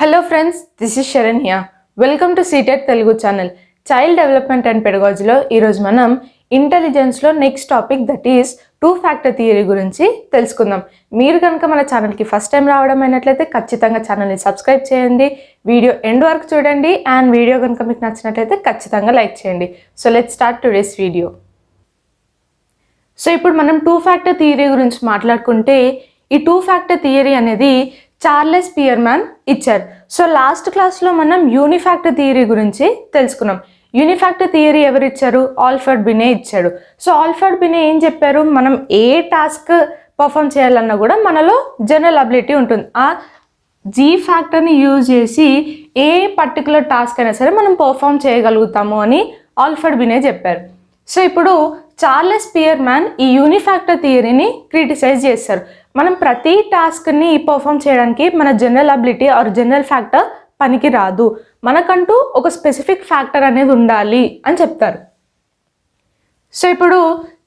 Hello friends this is Sharan here welcome to CTET Telugu channel child development and పెడగాజీలో ఈరోజు మనం ఇంటెలిజెన్స్లో next topic that is two factor theory గురించి తెలుసుకుందాం మీరు కనుక మన ఛానల్కి ఫస్ట్ టైం రావడం అయినట్లయితే ఖచ్చితంగా ఛానల్ని సబ్స్క్రైబ్ చేయండి వీడియో ఎండ్ వరకు చూడండి అండ్ వీడియో కనుక మీకు నచ్చినట్లయితే ఖచ్చితంగా లైక్ చేయండి so let start today's video so ఇప్పుడు మనం టూ ఫ్యాక్టర్ థియరీ గురించి మాట్లాడుకుంటే ఈ టూ ఫ్యాక్టర్ థియరీ అనేది చార్లెస్ పియర్మాన్ ఇచ్చారు సో లాస్ట్ క్లాస్లో మనం యూనిఫాక్ట్ థియరీ గురించి తెలుసుకున్నాం యూనిఫాక్ట్ థియరీ ఎవరు ఇచ్చారు ఆల్ఫర్డ్ బినే ఇచ్చాడు సో ఆల్ఫర్డ్ బినే ఏం చెప్పారు మనం ఏ టాస్క్ పర్ఫామ్ చేయాలన్నా కూడా మనలో జనరల్ అబిలిటీ ఉంటుంది ఆ జీ ఫ్యాక్టర్ని యూజ్ చేసి ఏ పర్టికులర్ టాస్క్ అయినా సరే మనం పర్ఫామ్ చేయగలుగుతాము అని ఆల్ఫర్డ్ బినే చెప్పారు సో ఇప్పుడు చార్లెస్ పియర్మ్యాన్ ఈ యూనిఫాక్టర్ థియరీని క్రిటిసైజ్ చేస్తారు మనం ప్రతి టాస్క్ని పర్ఫామ్ చేయడానికి మన general ability or general factor పనికి రాదు మనకంటూ ఒక స్పెసిఫిక్ ఫ్యాక్టర్ అనేది ఉండాలి అని చెప్తారు సో ఇప్పుడు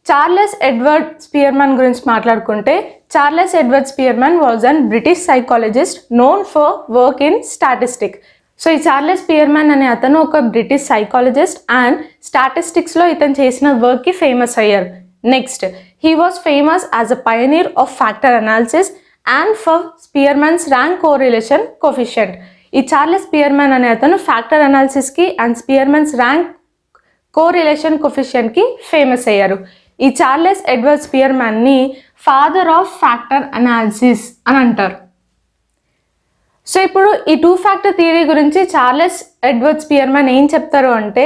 చార్లెస్ ఎడ్వర్డ్ స్పియర్మన్ గురించి మాట్లాడుకుంటే Charles Edward Spearman was an British psychologist known for work in statistic so ఈ చార్లెస్ పియర్మన్ అనే అతను ఒక బ్రిటిష్ సైకాలజిస్ట్ అండ్ స్టాటిస్టిక్స్లో ఇతను చేసిన వర్క్కి ఫేమస్ అయ్యారు next He was famous a pioneer of factor factor and for Spearman's rank correlation coefficient ఈ Charles Spearman అనే అతను ఫ్యాక్టర్ అనాలిసిస్కి అండ్ స్పియర్మెన్స్ ర్యాంక్ కోరిలేషన్ కొఫిషియన్కి ఫేమస్ అయ్యారు ఈ చార్లెస్ ఎడ్వర్డ్ స్పియర్మెన్ని ఫాదర్ ఆఫ్ ఫ్యాక్టర్ అనాలిసిస్ అని అంటారు సో ఇప్పుడు ఈ టూ ఫ్యాక్టర్ థియరీ గురించి చార్లెస్ ఎడ్వర్డ్ స్పియర్మెన్ ఏం చెప్తారు అంటే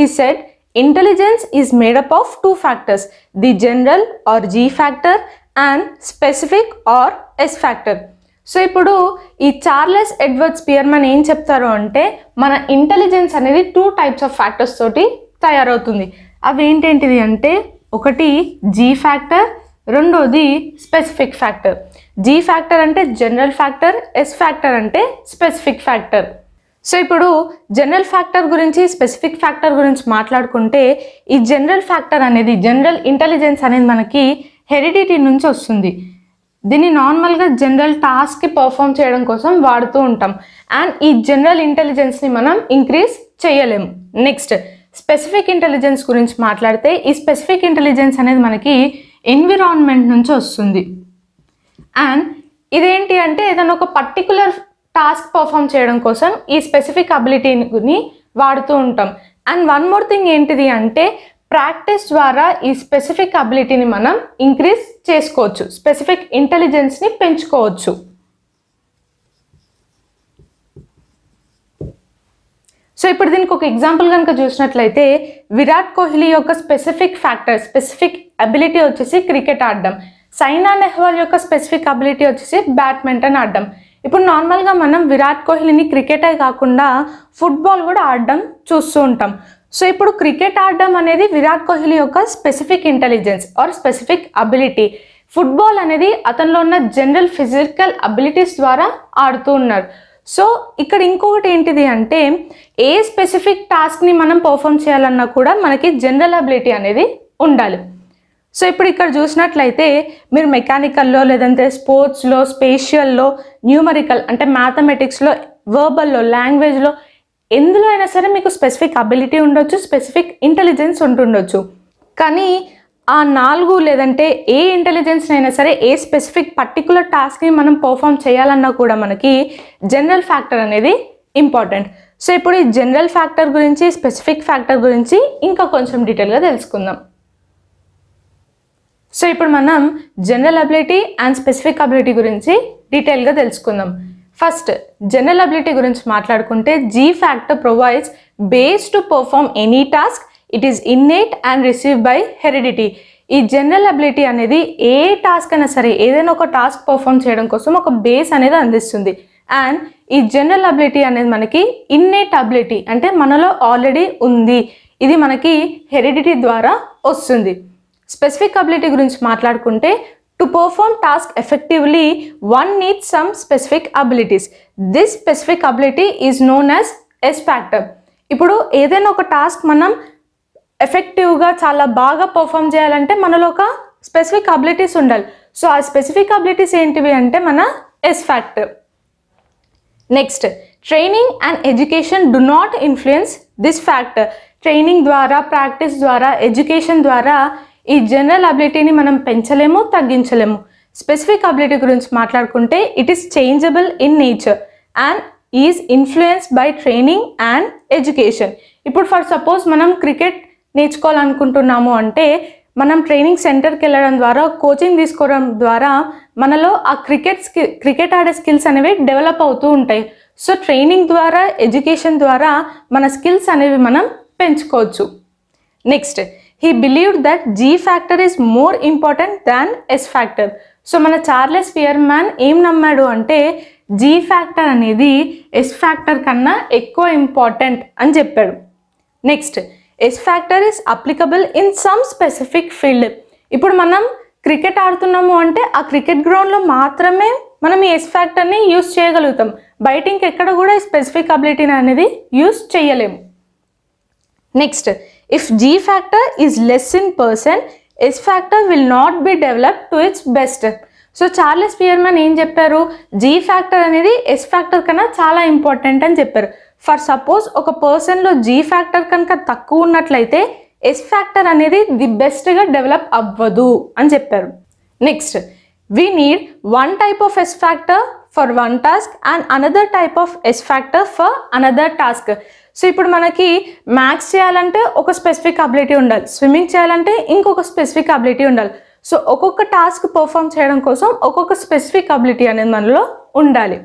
he said intelligence is made up of two factors the general or G factor and specific or S factor so ఇప్పుడు ఈ చార్లెస్ ఎడ్వర్డ్ స్పియర్మన్ ఏం చెప్తారు అంటే మన ఇంటెలిజెన్స్ అనేది టూ టైప్స్ ఆఫ్ ఫ్యాక్టర్స్ తోటి తయారవుతుంది అవి ఏంటేంటిది అంటే ఒకటి జీ ఫ్యాక్టర్ రెండోది స్పెసిఫిక్ ఫ్యాక్టర్ జీ ఫ్యాక్టర్ అంటే జనరల్ ఫ్యాక్టర్ ఎస్ ఫ్యాక్టర్ అంటే స్పెసిఫిక్ ఫ్యాక్టర్ సో ఇప్పుడు జనరల్ ఫ్యాక్టర్ గురించి స్పెసిఫిక్ ఫ్యాక్టర్ గురించి మాట్లాడుకుంటే ఈ జనరల్ ఫ్యాక్టర్ అనేది జనరల్ ఇంటెలిజెన్స్ అనేది మనకి హెరిడిటీ నుంచి వస్తుంది దీన్ని నార్మల్గా జనరల్ టాస్క్కి పర్ఫామ్ చేయడం కోసం వాడుతూ ఉంటాం అండ్ ఈ జనరల్ ఇంటెలిజెన్స్ని మనం ఇంక్రీజ్ చేయలేము నెక్స్ట్ స్పెసిఫిక్ ఇంటెలిజెన్స్ గురించి మాట్లాడితే ఈ స్పెసిఫిక్ ఇంటెలిజెన్స్ అనేది మనకి ఎన్విరాన్మెంట్ నుంచి వస్తుంది అండ్ ఇదేంటి అంటే ఏదైనా ఒక పర్టికులర్ టాస్క్ పర్ఫామ్ చేయడం కోసం ఈ స్పెసిఫిక్ అబిలిటీని వాడుతూ ఉంటాం అండ్ వన్ మోర్ థింగ్ ఏంటిది అంటే ప్రాక్టీస్ ద్వారా ఈ స్పెసిఫిక్ అబిలిటీని మనం ఇంక్రీజ్ చేసుకోవచ్చు స్పెసిఫిక్ ఇంటెలిజెన్స్ని పెంచుకోవచ్చు సో ఇప్పుడు దీనికి ఒక ఎగ్జాంపుల్ కనుక చూసినట్లయితే విరాట్ కోహ్లీ యొక్క స్పెసిఫిక్ ఫ్యాక్టర్ స్పెసిఫిక్ అబిలిటీ వచ్చేసి క్రికెట్ ఆడడం సైనా నెహ్వాల్ యొక్క స్పెసిఫిక్ అబిలిటీ వచ్చేసి బ్యాడ్మింటన్ ఆడడం ఇప్పుడు నార్మల్గా మనం విరాట్ కోహ్లీని క్రికెటే కాకుండా ఫుట్బాల్ కూడా ఆడడం చూస్తూ ఉంటాం సో ఇప్పుడు క్రికెట్ ఆడడం అనేది విరాట్ కోహ్లీ యొక్క specific intelligence or specific ability football అనేది అతనిలో ఉన్న జనరల్ ఫిజికల్ అబిలిటీస్ ద్వారా ఆడుతూ ఉన్నారు సో ఇక్కడ ఇంకొకటి ఏంటిది అంటే ఏ స్పెసిఫిక్ టాస్క్ని మనం పర్ఫామ్ చేయాలన్నా కూడా మనకి జనరల్ అబిలిటీ అనేది ఉండాలి సో ఇప్పుడు ఇక్కడ చూసినట్లయితే మీరు మెకానికల్లో లేదంటే స్పోర్ట్స్లో స్పేషియల్లో న్యూమరికల్ అంటే మ్యాథమెటిక్స్లో వర్బల్లో లాంగ్వేజ్లో ఎందులో అయినా సరే మీకు స్పెసిఫిక్ అబిలిటీ ఉండొచ్చు స్పెసిఫిక్ ఇంటెలిజెన్స్ ఉంటుండొచ్చు కానీ ఆ నాలుగు లేదంటే ఏ ఇంటెలిజెన్స్ అయినా సరే ఏ స్పెసిఫిక్ పర్టికులర్ టాస్క్ని మనం పర్ఫామ్ చేయాలన్నా కూడా మనకి జనరల్ ఫ్యాక్టర్ అనేది ఇంపార్టెంట్ సో ఇప్పుడు ఈ జనరల్ ఫ్యాక్టర్ గురించి స్పెసిఫిక్ ఫ్యాక్టర్ గురించి ఇంకా కొంచెం డీటెయిల్గా తెలుసుకుందాం సో ఇప్పుడు మనం general ability and specific ability గురించి డీటెయిల్గా తెలుసుకుందాం ఫస్ట్ జనరల్ అబిలిటీ గురించి మాట్లాడుకుంటే G factor provides base to perform any task it is innate and receive by heredity ఈ జనరల్ అబిలిటీ అనేది ఏ టాస్క్ అయినా సరే ఏదైనా ఒక టాస్క్ పర్ఫామ్ చేయడం కోసం ఒక బేస్ అనేది అందిస్తుంది అండ్ ఈ జనరల్ అబిలిటీ అనేది మనకి ఇన్నేట్ అబిలిటీ అంటే మనలో ఆల్రెడీ ఉంది ఇది మనకి హెరిడిటీ ద్వారా వస్తుంది స్పెసిఫిక్ అబిలిటీ గురించి మాట్లాడుకుంటే to perform task effectively one needs some specific abilities this specific ability is known as S factor ఇప్పుడు ఏదైనా ఒక టాస్క్ మనం ఎఫెక్టివ్గా చాలా బాగా పర్ఫామ్ చేయాలంటే మనలో ఒక స్పెసిఫిక్ అబిలిటీస్ ఉండాలి సో ఆ స్పెసిఫిక్ అబిలిటీస్ ఏంటివి అంటే మన S factor next training and education do not influence this factor training ద్వారా ప్రాక్టీస్ ద్వారా ఎడ్యుకేషన్ ద్వారా ఈ జనరల్ అబిలిటీని మనం పెంచలేము తగ్గించలేము స్పెసిఫిక్ అబిలిటీ గురించి మాట్లాడుకుంటే it is changeable in nature and is influence by training and education ఇప్పుడు ఫర్ సపోజ్ మనం క్రికెట్ నేర్చుకోవాలనుకుంటున్నాము అంటే మనం ట్రైనింగ్ సెంటర్కి వెళ్ళడం ద్వారా కోచింగ్ తీసుకోవడం ద్వారా మనలో ఆ క్రికెట్ స్కిల్ క్రికెట్ ఆడే స్కిల్స్ అనేవి డెవలప్ అవుతూ ఉంటాయి సో ట్రైనింగ్ ద్వారా ఎడ్యుకేషన్ ద్వారా మన స్కిల్స్ అనేవి మనం పెంచుకోవచ్చు next he believed that G factor is more important than S factor so మన చార్లెస్ మ్యాన్ ఏం నమ్మాడు అంటే జీ ఫ్యాక్టర్ అనేది ఎస్ ఫ్యాక్టర్ కన్నా ఎక్కువ ఇంపార్టెంట్ అని చెప్పాడు next S factor is applicable in some specific field ఇప్పుడు మనం క్రికెట్ ఆడుతున్నాము అంటే ఆ క్రికెట్ గ్రౌండ్లో మాత్రమే మనం ఈ ఎస్ ఫ్యాక్టర్ని యూస్ చేయగలుగుతాం బయట ఇంకెక్కడ కూడా ఈ స్పెసిఫిక్ అబిలిటీని అనేది యూస్ చేయలేము next if G factor is less in person S factor will not be develop to its best so Charles Spearman ఏం చెప్పారు జీ ఫ్యాక్టర్ అనేది ఎస్ ఫ్యాక్టర్ కన్నా చాలా ఇంపార్టెంట్ అని చెప్పారు ఫర్ సపోజ్ ఒక పర్సన్లో జీ ఫ్యాక్టర్ కనుక తక్కువ ఉన్నట్లయితే ఎస్ ఫ్యాక్టర్ అనేది ది బెస్ట్గా డెవలప్ అవ్వదు అని చెప్పారు next we need one type of S factor for one task and another type of S factor for another task so ఇప్పుడు మనకి మ్యాథ్స్ చేయాలంటే ఒక స్పెసిఫిక్ అబిలిటీ ఉండాలి స్విమ్మింగ్ చేయాలంటే ఇంకొక స్పెసిఫిక్ అబిలిటీ ఉండాలి సో ఒక్కొక్క టాస్క్ పర్ఫామ్ చేయడం కోసం ఒక్కొక్క స్పెసిఫిక్ అబిలిటీ అనేది మనలో ఉండాలి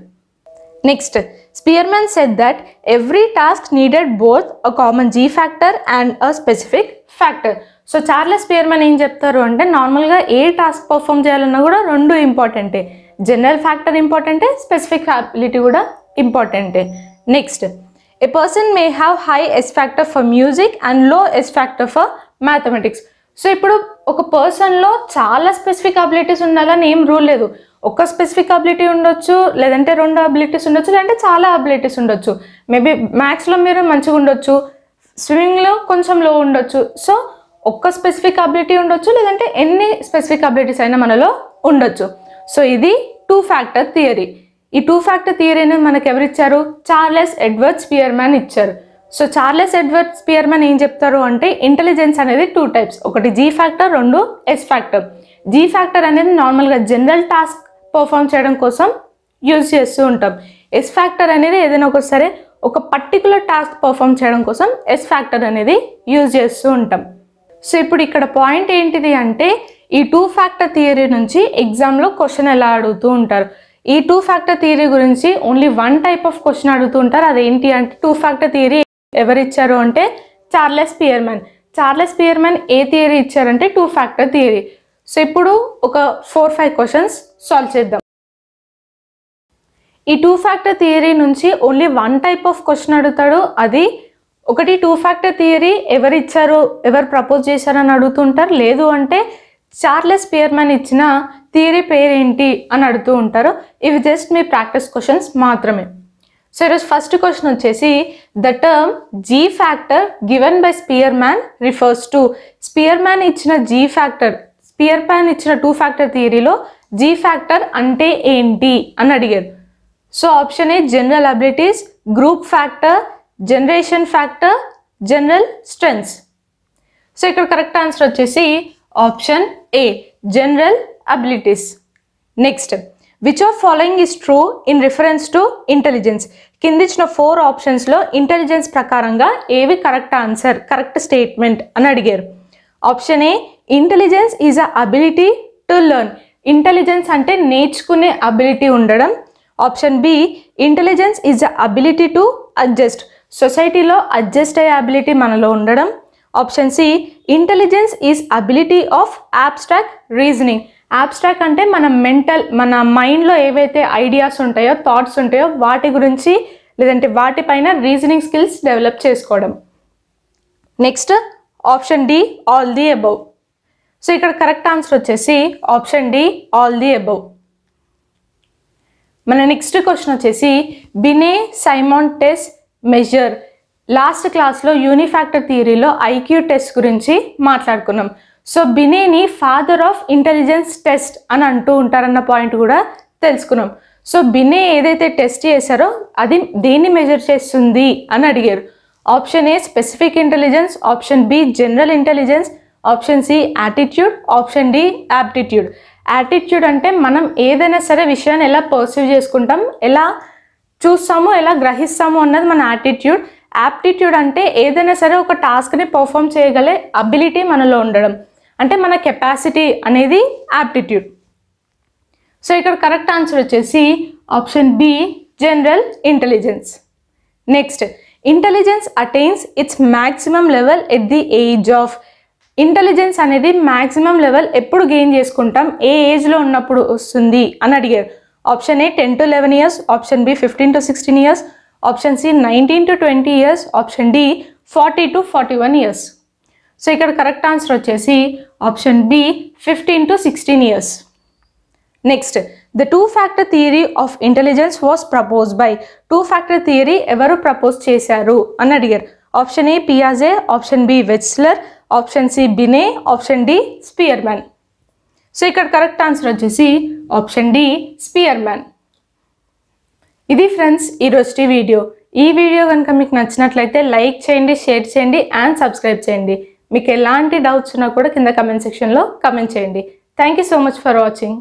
next Spearman said that every task needed both a common G factor and a specific factor so Charles Spearman ఏం చెప్తారు అంటే నార్మల్గా ఏ టాస్క్ పర్ఫామ్ చేయాలన్నా కూడా రెండు ఇంపార్టెంటే జనరల్ ఫ్యాక్టర్ ఇంపార్టెంటే స్పెసిఫిక్ అబిలిటీ కూడా ఇంపార్టెంటే next A person may have high S factor for music and low S factor for mathematics. So ఇప్పుడు ఒక పర్సన్లో చాలా స్పెసిఫిక్ అబిలిటీస్ ఉండాలని ఏం రూల్ లేదు ఒక స్పెసిఫిక్ అబిలిటీ ఉండొచ్చు లేదంటే రెండు అబిలిటీస్ ఉండొచ్చు లేదంటే చాలా అబిలిటీస్ ఉండొచ్చు మేబీ మ్యాథ్స్లో మీరు మంచిగా ఉండొచ్చు స్విమ్మింగ్లో కొంచెం లో ఉండొచ్చు సో ఒక్క స్పెసిఫిక్ అబిలిటీ ఉండొచ్చు లేదంటే ఎన్ని స్పెసిఫిక్ అబిలిటీస్ అయినా మనలో ఉండొచ్చు సో ఇది టూ ఫ్యాక్టర్ థియరీ ఈ టూ ఫ్యాక్టర్ థియరీని మనకు ఎవరిచ్చారు చార్లెస్ ఎడ్వర్డ్ స్పియర్మ్యాన్ ఇచ్చారు సో చార్లెస్ ఎడ్వర్డ్ స్పియర్మ్యాన్ ఏం చెప్తారు అంటే ఇంటెలిజెన్స్ అనేది టూ టైప్స్ ఒకటి జీ ఫ్యాక్టర్ రెండు ఎస్ ఫ్యాక్టర్ జీ ఫ్యాక్టర్ అనేది నార్మల్గా జనరల్ టాస్క్ పర్ఫామ్ చేయడం కోసం యూజ్ చేస్తూ ఉంటాం ఎస్ ఫ్యాక్టర్ అనేది ఏదైనా ఒకసారి ఒక పర్టికులర్ టాస్క్ పర్ఫామ్ చేయడం కోసం ఎస్ ఫ్యాక్టర్ అనేది యూజ్ చేస్తూ ఉంటాం సో ఇప్పుడు ఇక్కడ పాయింట్ ఏంటిది అంటే ఈ టూ ఫ్యాక్టర్ థియరీ నుంచి ఎగ్జామ్లో క్వశ్చన్ ఎలా అడుగుతూ ఉంటారు ఈ టూ ఫ్యాక్టర్ థియరీ గురించి only one type of question అడుగుతుంటారు అదేంటి అంటే టూ ఫ్యాక్టర్ థియరీ ఎవరిచ్చారు అంటే చార్లెస్ పియర్మెన్ చార్లెస్ పియర్మెన్ ఏ థియరీ ఇచ్చారంటే టూ ఫ్యాక్టర్ థియరీ సో ఇప్పుడు ఒక ఫోర్ ఫైవ్ క్వశ్చన్స్ సాల్వ్ చేద్దాం ఈ టూ ఫ్యాక్టర్ థియరీ నుంచి only one type of question అడుగుతాడు అది ఒకటి టూ ఫ్యాక్టర్ థియరీ ఎవరు ఇచ్చారు ఎవరు ప్రపోజ్ చేశారని అడుగుతుంటారు లేదు అంటే చార్లెస్ పియర్మెన్ ఇచ్చిన థియరీ పేరేంటి అని అడుగుతూ ఉంటారు ఇవి జస్ట్ మీ ప్రాక్టీస్ క్వశ్చన్స్ మాత్రమే సో ఈరోజు ఫస్ట్ క్వశ్చన్ వచ్చేసి the term G factor given by Spearman refers to Spearman ఇచ్చిన జీ ఫ్యాక్టర్ స్పియర్ మ్యాన్ ఇచ్చిన టూ ఫ్యాక్టర్ థియరీలో జీ ఫ్యాక్టర్ అంటే ఏంటి అని అడిగారు so option A general abilities group factor generation factor general strengths so ఇక్కడ correct answer వచ్చేసి option A general abilities next which of following is true in reference to intelligence కిందిచ్చిన four ఆప్షన్స్లో intelligence ప్రకారంగా ఏవి కరెక్ట్ ఆన్సర్ కరెక్ట్ స్టేట్మెంట్ అని అడిగారు option A intelligence is a ability to learn intelligence అంటే నేర్చుకునే ability ఉండడం option B intelligence is a ability to adjust సొసైటీలో అడ్జస్ట్ అయ్యే అబిలిటీ మనలో ఉండడం option C intelligence is ability of abstract reasoning abstract అంటే మన మెంటల్ మన మైండ్లో ఏవైతే ఐడియాస్ ఉంటాయో థాట్స్ ఉంటాయో వాటి గురించి లేదంటే వాటిపైన రీజనింగ్ స్కిల్స్ డెవలప్ చేసుకోవడం next option D all the above so ఇక్కడ కరెక్ట్ ఆన్సర్ వచ్చేసి option D all the above మన నెక్స్ట్ క్వశ్చన్ వచ్చేసి Binet Simon test measure last క్లాస్లో యూనిఫాక్టర్ థియరీలో ఐక్యూ టెస్ట్ గురించి మాట్లాడుకున్నాం సో బినేని ఫాదర్ ఆఫ్ ఇంటెలిజెన్స్ టెస్ట్ అని అంటూ ఉంటారన్న పాయింట్ కూడా తెలుసుకున్నాం సో బినే ఏదైతే టెస్ట్ చేశారో అది దేన్ని మెజర్ చేస్తుంది అని అడిగారు option A specific intelligence option B general intelligence option C attitude option D aptitude attitude అంటే మనం ఏదైనా సరే విషయాన్ని ఎలా పర్సీవ్ చేసుకుంటాం ఎలా చూస్తామో ఎలా గ్రహిస్తామో అన్నది మన యాటిట్యూడ్ యాప్టిట్యూడ్ అంటే ఏదైనా సరే ఒక టాస్క్ని పర్ఫామ్ చేయగలే అబిలిటీ మనలో ఉండడం అంటే మన కెపాసిటీ అనేది యాప్టిట్యూడ్ సో ఇక్కడ కరెక్ట్ ఆన్సర్ వచ్చేసి option B general intelligence next intelligence attains its maximum level at the age of intelligence అనేది మ్యాక్సిమం లెవెల్ ఎప్పుడు గెయిన్ చేసుకుంటాం ఏ ఏజ్లో ఉన్నప్పుడు వస్తుంది అని అడిగారు option A ten to eleven years option B fifteen to sixteen years option C nineteen to twenty years option D forty to forty one years so ఇక్కడ కరెక్ట్ ఆన్సర్ వచ్చేసి option B fifteen to sixteen years next the two factor theory of intelligence was propose by two factor theory ఎవరు propose చేశారు అని అడిగారు option A పియాజే option B Wechsler option C Binet option D Spearman so ఇక్కడ correct answer వచ్చేసి option D Spearman ఇది friends ఈరోజుటి video ఈ వీడియో కనుక మీకు నచ్చినట్లయితే లైక్ చేయండి షేర్ చేయండి అండ్ సబ్స్క్రైబ్ చేయండి మీకు ఎలాంటి డౌట్స్ ఉన్నా కూడా కింద కమెంట్ సెక్షన్లో కమెంట్ చేయండి thank so much for watching